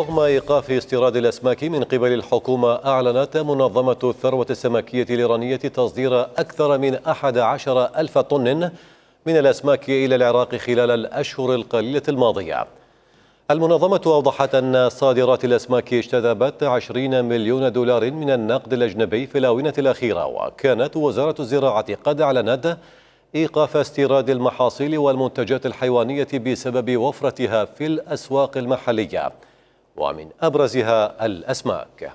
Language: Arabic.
رغم إيقاف استيراد الأسماك من قبل الحكومة أعلنت منظمة الثروة السمكية الإيرانية تصدير أكثر من 11 ألف طن من الأسماك إلى العراق خلال الأشهر القليلة الماضية المنظمة أوضحت أن صادرات الأسماك اجتذبت 20 مليون دولار من النقد الأجنبي في الآونة الأخيرة وكانت وزارة الزراعة قد أعلنت إيقاف استيراد المحاصيل والمنتجات الحيوانية بسبب وفرتها في الأسواق المحلية ومن أبرزها الأسماك